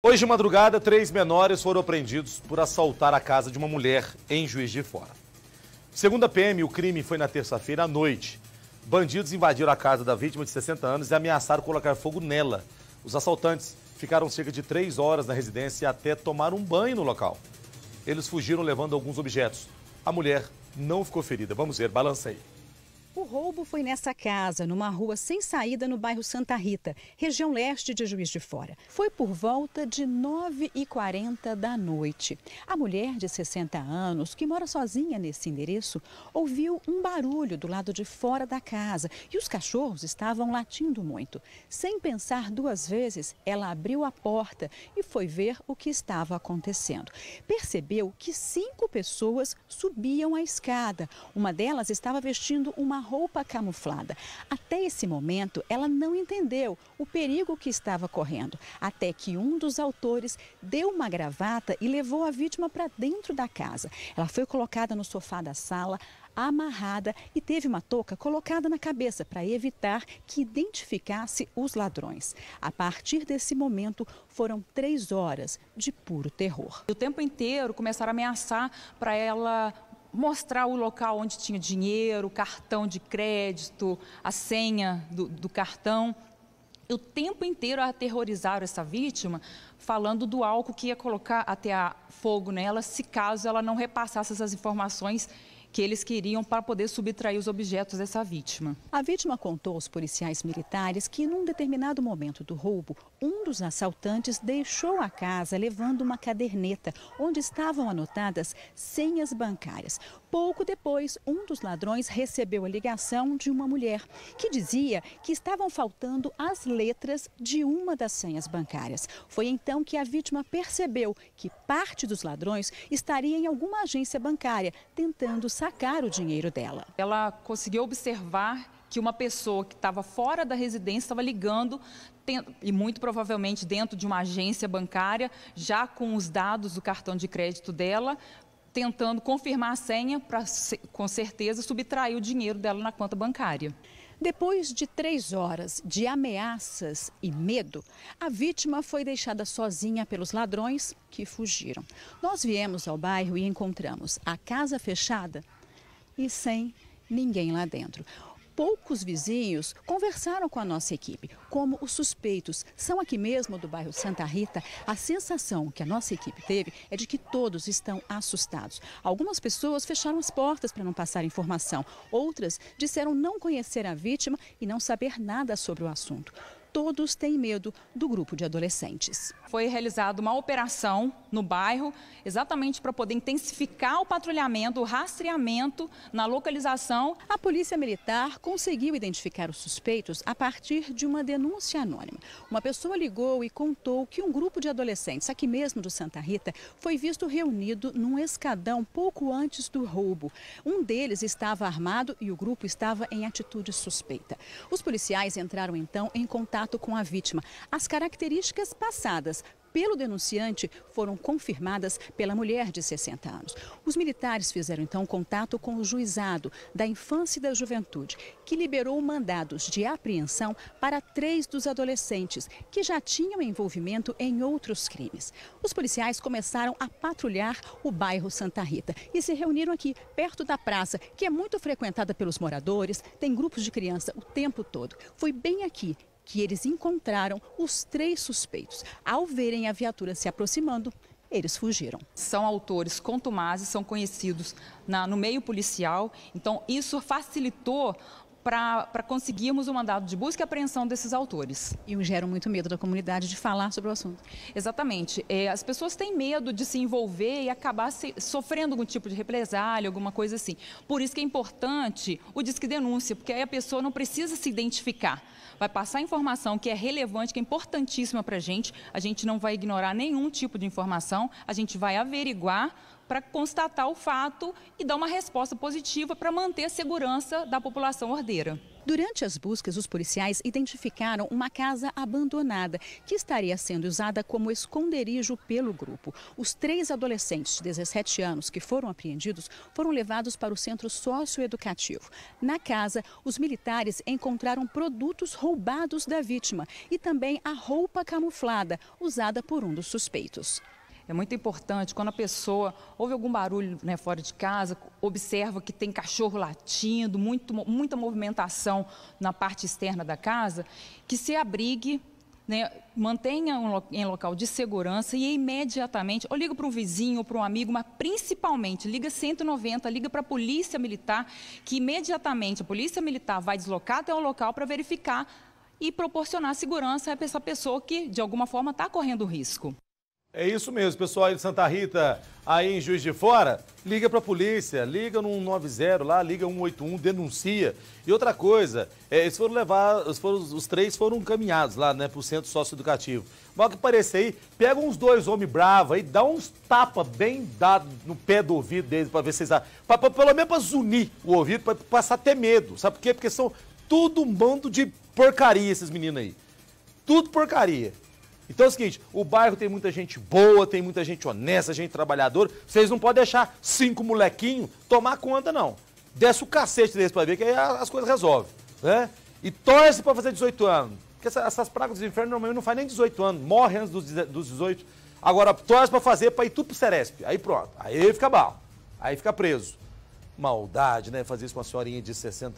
Hoje de madrugada, três menores foram apreendidos por assaltar a casa de uma mulher em Juiz de Fora. Segundo a PM, o crime foi na terça-feira à noite. Bandidos invadiram a casa da vítima de 60 anos e ameaçaram colocar fogo nela. Os assaltantes ficaram cerca de três horas na residência até tomar um banho no local. Eles fugiram levando alguns objetos. A mulher não ficou ferida. Vamos ver, balança aí. O roubo foi nessa casa, numa rua sem saída no bairro Santa Rita, região leste de Juiz de Fora. Foi por volta de 9h40 da noite. A mulher de 60 anos, que mora sozinha nesse endereço, ouviu um barulho do lado de fora da casa e os cachorros estavam latindo muito. Sem pensar duas vezes, ela abriu a porta e foi ver o que estava acontecendo. Percebeu que cinco pessoas subiam a escada. Uma delas estava vestindo uma roupa camuflada. Até esse momento, ela não entendeu o perigo que estava correndo, até que um dos autores deu uma gravata e levou a vítima para dentro da casa. Ela foi colocada no sofá da sala, amarrada e teve uma touca colocada na cabeça para evitar que identificasse os ladrões. A partir desse momento, foram três horas de puro terror. O tempo inteiro começaram a ameaçar para ela mostrar o local onde tinha dinheiro, cartão de crédito, a senha do, do cartão. E o tempo inteiro aterrorizaram essa vítima, falando do álcool que ia colocar até fogo nela, se caso ela não repassasse essas informações que eles queriam para poder subtrair os objetos dessa vítima. A vítima contou aos policiais militares que, num determinado momento do roubo, um dos assaltantes deixou a casa levando uma caderneta onde estavam anotadas senhas bancárias. Pouco depois, um dos ladrões recebeu a ligação de uma mulher que dizia que estavam faltando as letras de uma das senhas bancárias. Foi então que a vítima percebeu que parte dos ladrões estaria em alguma agência bancária tentando sacar o dinheiro dela. Ela conseguiu observar que uma pessoa que estava fora da residência estava ligando e muito provavelmente dentro de uma agência bancária, já com os dados do cartão de crédito dela, tentando confirmar a senha para com certeza subtrair o dinheiro dela na conta bancária. Depois de três horas de ameaças e medo, a vítima foi deixada sozinha pelos ladrões que fugiram. Nós viemos ao bairro e encontramos a casa fechada e sem ninguém lá dentro poucos vizinhos conversaram com a nossa equipe. Como os suspeitos são aqui mesmo do bairro Santa Rita, a sensação que a nossa equipe teve é de que todos estão assustados. Algumas pessoas fecharam as portas para não passar informação, outras disseram não conhecer a vítima e não saber nada sobre o assunto todos têm medo do grupo de adolescentes. Foi realizada uma operação no bairro, exatamente para poder intensificar o patrulhamento, o rastreamento na localização. A Polícia Militar conseguiu identificar os suspeitos a partir de uma denúncia anônima. Uma pessoa ligou e contou que um grupo de adolescentes, aqui mesmo do Santa Rita, foi visto reunido num escadão pouco antes do roubo. Um deles estava armado e o grupo estava em atitude suspeita. Os policiais entraram então em contato contato com a vítima. As características passadas pelo denunciante foram confirmadas pela mulher de 60 anos. Os militares fizeram então contato com o juizado da infância e da juventude, que liberou mandados de apreensão para três dos adolescentes que já tinham envolvimento em outros crimes. Os policiais começaram a patrulhar o bairro Santa Rita e se reuniram aqui, perto da praça, que é muito frequentada pelos moradores, tem grupos de criança o tempo todo. Foi bem aqui que eles encontraram os três suspeitos. Ao verem a viatura se aproximando, eles fugiram. São autores contumazes, são conhecidos na, no meio policial, então isso facilitou para conseguirmos o mandado de busca e apreensão desses autores. E gera muito medo da comunidade de falar sobre o assunto. Exatamente. É, as pessoas têm medo de se envolver e acabar se, sofrendo algum tipo de represália, alguma coisa assim. Por isso que é importante o disque denúncia, porque aí a pessoa não precisa se identificar. Vai passar informação que é relevante, que é importantíssima para a gente. A gente não vai ignorar nenhum tipo de informação, a gente vai averiguar para constatar o fato e dar uma resposta positiva para manter a segurança da população ordeira. Durante as buscas, os policiais identificaram uma casa abandonada que estaria sendo usada como esconderijo pelo grupo. Os três adolescentes de 17 anos que foram apreendidos foram levados para o centro socioeducativo. Na casa, os militares encontraram produtos roubados da vítima e também a roupa camuflada usada por um dos suspeitos. É muito importante quando a pessoa ouve algum barulho né, fora de casa, observa que tem cachorro latindo, muito, muita movimentação na parte externa da casa, que se abrigue né, mantenha um lo em local de segurança e imediatamente, ou liga para um vizinho, ou para um amigo, mas principalmente liga 190, liga para a Polícia Militar, que imediatamente a Polícia Militar vai deslocar até o local para verificar e proporcionar segurança a essa pessoa que, de alguma forma, está correndo risco. É isso mesmo, pessoal aí de Santa Rita, aí em Juiz de Fora, liga para a polícia, liga no 190 lá, liga 181, denuncia. E outra coisa, é, eles foram levar, eles foram, os três foram caminhados lá, né, pro centro socioeducativo. Mal que parecer aí, pega uns dois homens bravos aí, dá uns tapa bem dado no pé do ouvido deles para ver se eles... pra, pelo menos para zunir o ouvido, para passar até medo. Sabe por quê? Porque são tudo um bando de porcaria esses meninos aí. Tudo porcaria. Então é o seguinte, o bairro tem muita gente boa, tem muita gente honesta, gente trabalhadora. Vocês não podem deixar cinco molequinhos tomar conta, não. Desce o cacete deles para ver que aí as coisas resolvem, né? E torce para fazer 18 anos. Porque essas, essas pragas do inferno normalmente não faz nem 18 anos, morre antes dos, dos 18. Agora, torce para fazer para ir tudo pro Ceresp. Aí pronto, aí fica mal, aí fica preso. Maldade, né? Fazer isso com uma senhorinha de 60 anos.